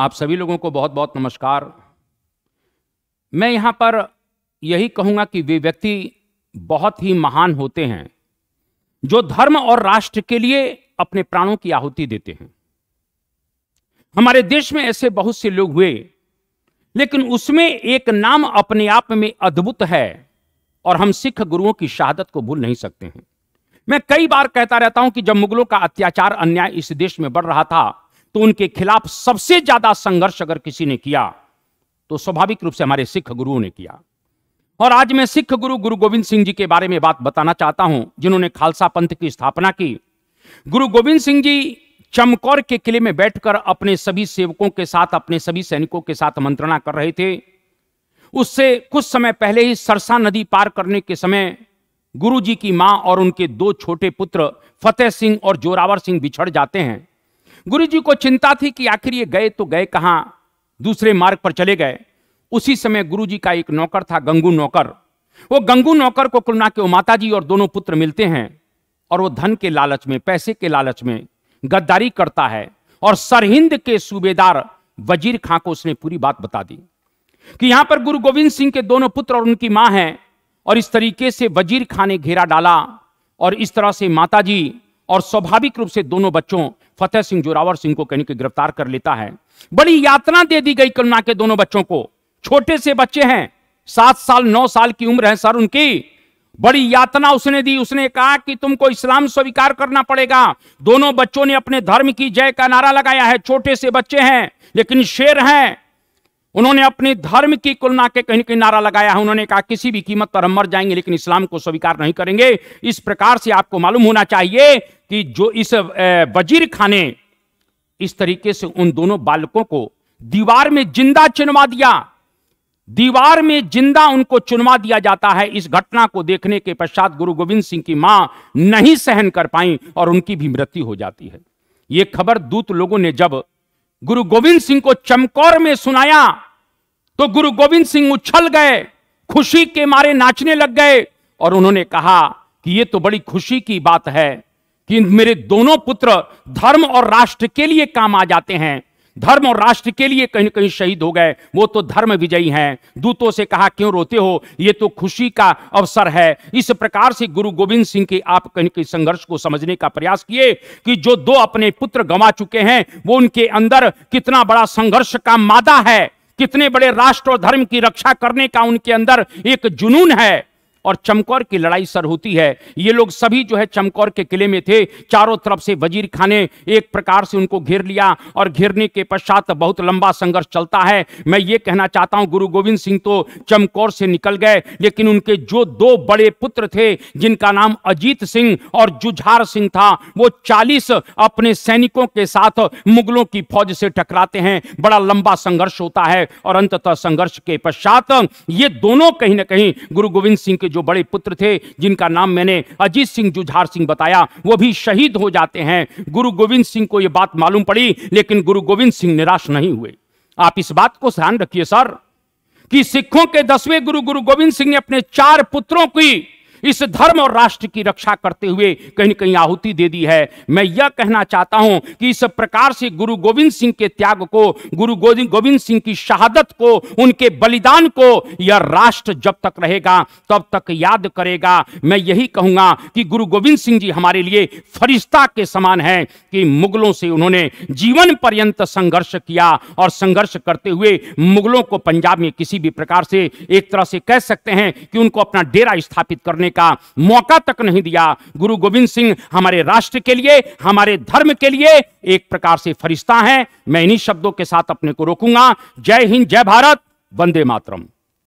आप सभी लोगों को बहुत बहुत नमस्कार मैं यहाँ पर यही कहूँगा कि वे व्यक्ति बहुत ही महान होते हैं जो धर्म और राष्ट्र के लिए अपने प्राणों की आहुति देते हैं हमारे देश में ऐसे बहुत से लोग हुए लेकिन उसमें एक नाम अपने आप में अद्भुत है और हम सिख गुरुओं की शहादत को भूल नहीं सकते हैं मैं कई बार कहता रहता हूं कि जब मुगलों का अत्याचार अन्याय इस देश में बढ़ रहा था तो उनके खिलाफ सबसे ज्यादा संघर्ष अगर किसी ने किया तो स्वाभाविक रूप से हमारे सिख गुरुओं ने किया और आज मैं सिख गुरु गुरु गोविंद सिंह जी के बारे में बात बताना चाहता हूं जिन्होंने खालसा पंथ की स्थापना की गुरु गोविंद सिंह जी चमकौर के किले में बैठकर अपने सभी सेवकों के साथ अपने सभी सैनिकों के साथ मंत्रणा कर रहे थे उससे कुछ समय पहले ही सरसा नदी पार करने के समय गुरु जी की मां और उनके दो छोटे पुत्र फतेह सिंह और जोरावर सिंह बिछड़ जाते हैं गुरु जी को चिंता थी कि आखिर ये गए तो गए कहाँ दूसरे मार्ग पर चले गए उसी समय गुरु जी का एक नौकर था गंगू नौकर वो गंगू नौकर को कुलना के माता जी और दोनों पुत्र मिलते हैं और वो धन के लालच में पैसे के लालच में गद्दारी करता है और सरहिंद के सूबेदार वजीर खां को उसने पूरी बात बता दी कि यहां पर गुरु गोविंद सिंह के दोनों पुत्र और उनकी मां हैं और इस तरीके से वजीर खां ने घेरा डाला और इस तरह से माताजी और स्वाभाविक रूप से दोनों बच्चों फतेह सिंह जोरावर सिंह को कहीं गिरफ्तार कर लेता है बड़ी यातना दे दी गई करुणा के दोनों बच्चों को छोटे से बच्चे हैं सात साल नौ साल की उम्र है सर उनकी बड़ी यातना उसने दी उसने कहा कि तुमको इस्लाम स्वीकार करना पड़ेगा दोनों बच्चों ने अपने धर्म की जय का नारा लगाया है छोटे से बच्चे हैं लेकिन शेर हैं उन्होंने अपने धर्म की कुलना के कहीं कहीं नारा लगाया है उन्होंने कहा किसी भी कीमत पर हम मर जाएंगे लेकिन इस्लाम को स्वीकार नहीं करेंगे इस प्रकार से आपको मालूम होना चाहिए कि जो इस वजीर खाने इस तरीके से उन दोनों बालकों को दीवार में जिंदा चुनवा दिया दीवार में जिंदा उनको चुनवा दिया जाता है इस घटना को देखने के पश्चात गुरु गोविंद सिंह की मां नहीं सहन कर पाई और उनकी भी मृत्यु हो जाती है यह खबर दूत लोगों ने जब गुरु गोविंद सिंह को चमकौर में सुनाया तो गुरु गोविंद सिंह उछल गए खुशी के मारे नाचने लग गए और उन्होंने कहा कि यह तो बड़ी खुशी की बात है कि मेरे दोनों पुत्र धर्म और राष्ट्र के लिए काम आ जाते हैं धर्म और राष्ट्र के लिए कहीं कहीं शहीद हो गए वो तो धर्म विजयी हैं दूतों से कहा क्यों रोते हो ये तो खुशी का अवसर है इस प्रकार से गुरु गोविंद सिंह के आप कहीं कहीं संघर्ष को समझने का प्रयास किए कि जो दो अपने पुत्र गंवा चुके हैं वो उनके अंदर कितना बड़ा संघर्ष का मादा है कितने बड़े राष्ट्र और धर्म की रक्षा करने का उनके अंदर एक जुनून है और चमकौर की लड़ाई सर होती है ये लोग सभी जो है चमकौर के किले में थे चारों तरफ से वजीर खान ने एक प्रकार से उनको घेर लिया और घेरने के पश्चात बहुत लंबा संघर्ष चलता है मैं ये कहना चाहता हूँ गुरु गोविंद सिंह तो चमकौर से निकल गए लेकिन उनके जो दो बड़े पुत्र थे जिनका नाम अजीत सिंह और जुझार सिंह था वो चालीस अपने सैनिकों के साथ मुगलों की फौज से टकराते हैं बड़ा लंबा संघर्ष होता है और अंततः संघर्ष के पश्चात ये दोनों कहीं ना कहीं गुरु गोविंद सिंह के जो जो बड़े पुत्र थे जिनका नाम मैंने अजीत सिंह जुझार सिंह बताया वो भी शहीद हो जाते हैं गुरु गोविंद सिंह को ये बात मालूम पड़ी लेकिन गुरु गोविंद सिंह निराश नहीं हुए आप इस बात को ध्यान रखिए सर कि सिखों के दसवें गुरु गुरु गोविंद सिंह ने अपने चार पुत्रों की इस धर्म और राष्ट्र की रक्षा करते हुए कहीं कहीं आहुति दे दी है मैं यह कहना चाहता हूं कि इस प्रकार से गुरु गोविंद सिंह के त्याग को गुरु गोविंद सिंह की शहादत को उनके बलिदान को यह राष्ट्र जब तक रहेगा तब तक याद करेगा मैं यही कहूंगा कि गुरु गोविंद सिंह जी हमारे लिए फरिश्ता के समान है कि मुगलों से उन्होंने जीवन पर्यंत संघर्ष किया और संघर्ष करते हुए मुगलों को पंजाब में किसी भी प्रकार से एक तरह से कह सकते हैं कि उनको अपना डेरा स्थापित करने करने का मौका तक नहीं दिया गुरु गोविंद सिंह हमारे राष्ट्र के लिए हमारे धर्म के लिए एक प्रकार से फरिश्ता हैं मैं इन्हीं शब्दों के साथ अपने को रोकूंगा जय हिंद जय भारत वंदे मातरम